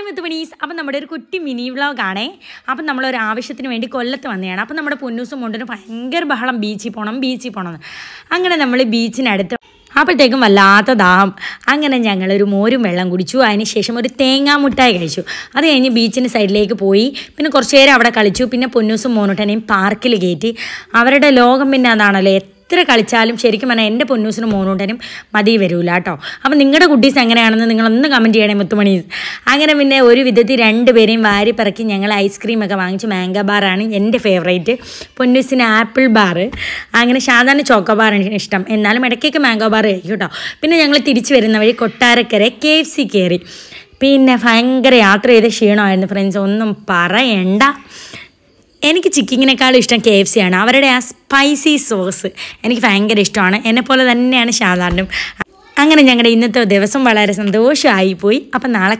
hi മുത്തുമണീസ് അപ്പം നമ്മുടെ ഒരു കുട്ടി മിനി വ്ളോഗാണേ അപ്പം നമ്മളൊരു ആവശ്യത്തിന് വേണ്ടി കൊല്ലത്ത് വന്നതാണ് അപ്പം നമ്മുടെ പൊന്നൂസും മുണ്ടിന് ഭയങ്കര ബഹളം ബീച്ചിൽ പോകണം ബീച്ചിൽ പോകണം അങ്ങനെ നമ്മൾ ബീച്ചിനടുത്ത് അപ്പോഴത്തേക്കും വല്ലാത്ത ദാഹം അങ്ങനെ ഞങ്ങളൊരു മോരും വെള്ളം കുടിച്ചു അതിനുശേഷം ഒരു തേങ്ങാമുട്ടായി കഴിച്ചു അത് കഴിഞ്ഞ് ബീച്ചിൻ്റെ സൈഡിലേക്ക് പോയി പിന്നെ കുറച്ച് നേരം അവിടെ കളിച്ചു പിന്നെ പൊന്നൂസും മോനൂട്ടനെയും പാർക്കിൽ കയറ്റി അവരുടെ ലോകം പിന്നെ അതാണല്ലോ എത്ര കളിച്ചാലും ശരിക്കും പറഞ്ഞാൽ എൻ്റെ പൊന്നൂസിനും മോനോട്ടനും മതി വരൂല കേട്ടോ അപ്പം നിങ്ങളുടെ കുട്ടീസ് എങ്ങനെയാണെന്ന് നിങ്ങളൊന്ന് കമൻറ്റ് ചെയ്യണേ മുത്തുമണീസ് അങ്ങനെ പിന്നെ ഒരു വിധത്തിൽ രണ്ടുപേരെയും വാരി പറക്കി ഞങ്ങൾ ഒക്കെ വാങ്ങിച്ച് മാംഗോ ബാറാണ് എൻ്റെ ഫേവറേറ്റ് പൊന്നൂസിന് ആപ്പിൾ ബാർ അങ്ങനെ സാധാരണ ചോക്കോ ബാറാണ് ഇഷ്ടം എന്നാലും ഇടയ്ക്കൊക്കെ മാംഗോ ബാർ കഴിക്കും കേട്ടോ പിന്നെ ഞങ്ങൾ തിരിച്ചു വരുന്ന വഴി കൊട്ടാരക്കര കെ എഫ് സി കയറി പിന്നെ ഭയങ്കര യാത്ര ചെയ്ത ക്ഷീണമായിരുന്നു ഫ്രണ്ട്സ് ഒന്നും പറയണ്ട എനിക്ക് ചിക്കിങ്ങിനേക്കാളും ഇഷ്ടം കെ എഫ് സി ആണ് അവരുടെ ആ സ്പൈസി സോസ് എനിക്ക് ഭയങ്കര ഇഷ്ടമാണ് പോലെ തന്നെയാണ് സാധാരണ അങ്ങനെ ഞങ്ങളുടെ ഇന്നത്തെ ദിവസം വളരെ സന്തോഷമായി പോയി അപ്പം നാളെ